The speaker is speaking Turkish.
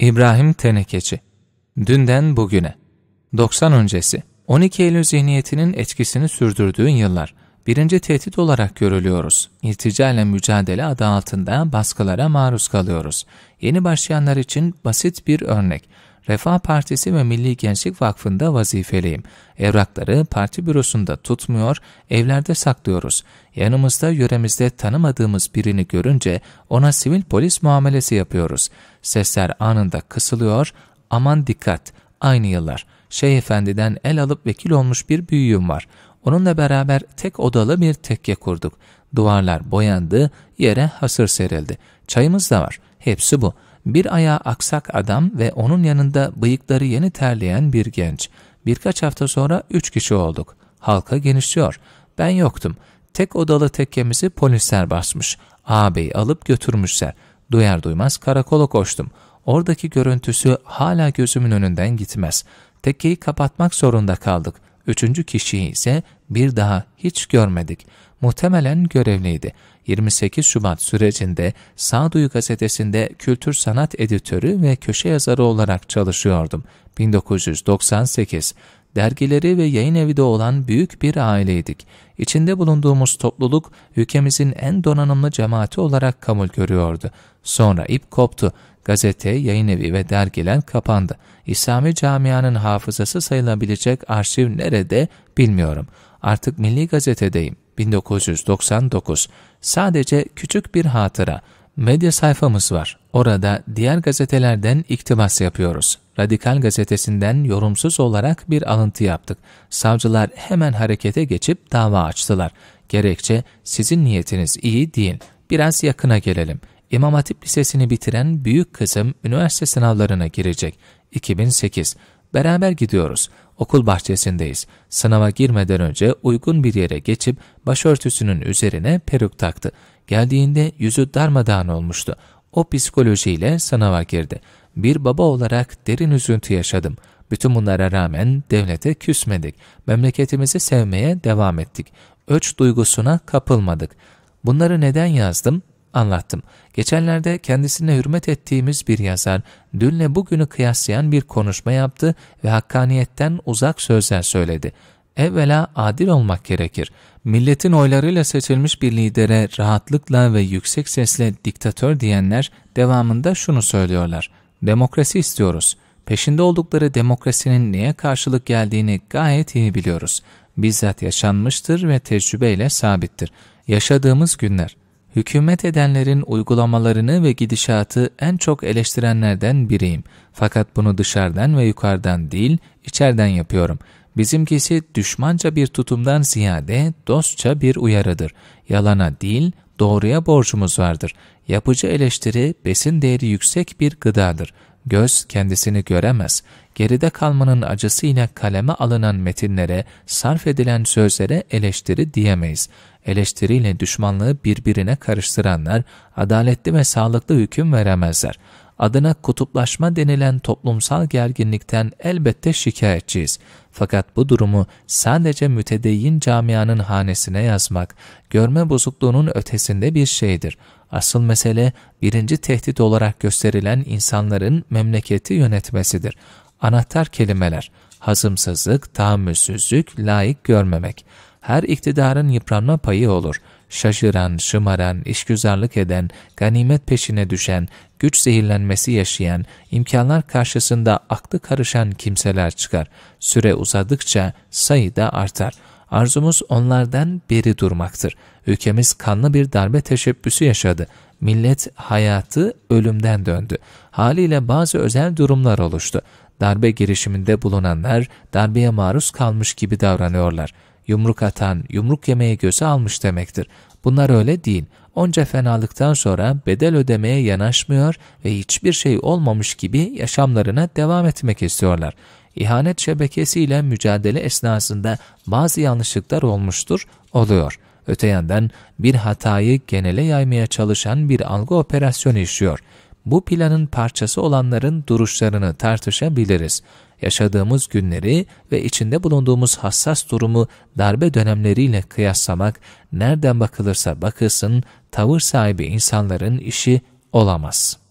İbrahim Tenekeci Dünden Bugüne 90 öncesi 12 Eylül zihniyetinin etkisini sürdürdüğü yıllar birinci tehdit olarak görülüyoruz. İltica ile mücadele adı altında baskılara maruz kalıyoruz. Yeni başlayanlar için basit bir örnek. Refah Partisi ve Milli Gençlik Vakfı'nda vazifeliyim. Evrakları parti bürosunda tutmuyor, evlerde saklıyoruz. Yanımızda yöremizde tanımadığımız birini görünce ona sivil polis muamelesi yapıyoruz. Sesler anında kısılıyor, aman dikkat, aynı yıllar. Şeyh Efendi'den el alıp vekil olmuş bir büyüğüm var. Onunla beraber tek odalı bir tekke kurduk. Duvarlar boyandı, yere hasır serildi. Çayımız da var, hepsi bu.'' Bir ayağı aksak adam ve onun yanında bıyıkları yeni terleyen bir genç. Birkaç hafta sonra üç kişi olduk. Halka genişliyor. Ben yoktum. Tek odalı tekkemizi polisler basmış. Ağabeyi alıp götürmüşler. Duyar duymaz karakola koştum. Oradaki görüntüsü hala gözümün önünden gitmez. Tekkeyi kapatmak zorunda kaldık. Üçüncü kişiyi ise bir daha hiç görmedik. Muhtemelen görevliydi. 28 Şubat sürecinde Sağduyu gazetesinde kültür sanat editörü ve köşe yazarı olarak çalışıyordum. 1998 dergileri ve yayın evi de olan büyük bir aileydik. İçinde bulunduğumuz topluluk ülkemizin en donanımlı cemaati olarak kabul görüyordu. Sonra ip koptu. Gazete, yayın evi ve dergiler kapandı. İslami camianın hafızası sayılabilecek arşiv nerede bilmiyorum. Artık Milli Gazete'deyim. 1999. Sadece küçük bir hatıra. Medya sayfamız var. Orada diğer gazetelerden iktibas yapıyoruz. Radikal gazetesinden yorumsuz olarak bir alıntı yaptık. Savcılar hemen harekete geçip dava açtılar. Gerekçe sizin niyetiniz iyi değil. Biraz yakına gelelim. İmam Hatip Lisesi'ni bitiren büyük kızım üniversite sınavlarına girecek. 2008. Beraber gidiyoruz. Okul bahçesindeyiz. Sınava girmeden önce uygun bir yere geçip başörtüsünün üzerine peruk taktı. Geldiğinde yüzü darmadağın olmuştu. O psikolojiyle sınava girdi. Bir baba olarak derin üzüntü yaşadım. Bütün bunlara rağmen devlete küsmedik. Memleketimizi sevmeye devam ettik. Öç duygusuna kapılmadık. Bunları neden yazdım? Anlattım. Geçenlerde kendisine hürmet ettiğimiz bir yazar, dünle bugünü kıyaslayan bir konuşma yaptı ve hakkaniyetten uzak sözler söyledi evvela adil olmak gerekir. Milletin oylarıyla seçilmiş bir lidere rahatlıkla ve yüksek sesle diktatör diyenler devamında şunu söylüyorlar. Demokrasi istiyoruz. Peşinde oldukları demokrasinin neye karşılık geldiğini gayet iyi biliyoruz. Bizzat yaşanmıştır ve tecrübeyle sabittir. Yaşadığımız günler. Hükümet edenlerin uygulamalarını ve gidişatı en çok eleştirenlerden biriyim. Fakat bunu dışarıdan ve yukarıdan değil, içeriden yapıyorum.'' Bizimkisi düşmanca bir tutumdan ziyade dostça bir uyarıdır. Yalana değil, doğruya borcumuz vardır. Yapıcı eleştiri besin değeri yüksek bir gıdadır. Göz kendisini göremez. Geride kalmanın acısıyla kaleme alınan metinlere, sarf edilen sözlere eleştiri diyemeyiz. Eleştiriyle düşmanlığı birbirine karıştıranlar adaletli ve sağlıklı hüküm veremezler adına kutuplaşma denilen toplumsal gerginlikten elbette şikayetçiyiz. Fakat bu durumu sadece mütedeyyin camianın hanesine yazmak, görme bozukluğunun ötesinde bir şeydir. Asıl mesele birinci tehdit olarak gösterilen insanların memleketi yönetmesidir. Anahtar kelimeler, hazımsızlık, tahammülsüzlük, layık görmemek. Her iktidarın yıpranma payı olur.'' şaşıran, şımaran, işgüzarlık eden, ganimet peşine düşen, güç zehirlenmesi yaşayan, imkanlar karşısında aklı karışan kimseler çıkar. Süre uzadıkça sayı da artar. Arzumuz onlardan beri durmaktır. Ülkemiz kanlı bir darbe teşebbüsü yaşadı. Millet hayatı ölümden döndü. Haliyle bazı özel durumlar oluştu. Darbe girişiminde bulunanlar darbeye maruz kalmış gibi davranıyorlar.'' yumruk atan, yumruk yemeye göze almış demektir. Bunlar öyle değil. Onca fenalıktan sonra bedel ödemeye yanaşmıyor ve hiçbir şey olmamış gibi yaşamlarına devam etmek istiyorlar. İhanet şebekesiyle mücadele esnasında bazı yanlışlıklar olmuştur, oluyor. Öte yandan bir hatayı genele yaymaya çalışan bir algı operasyonu işliyor bu planın parçası olanların duruşlarını tartışabiliriz. Yaşadığımız günleri ve içinde bulunduğumuz hassas durumu darbe dönemleriyle kıyaslamak, nereden bakılırsa bakılsın, tavır sahibi insanların işi olamaz.''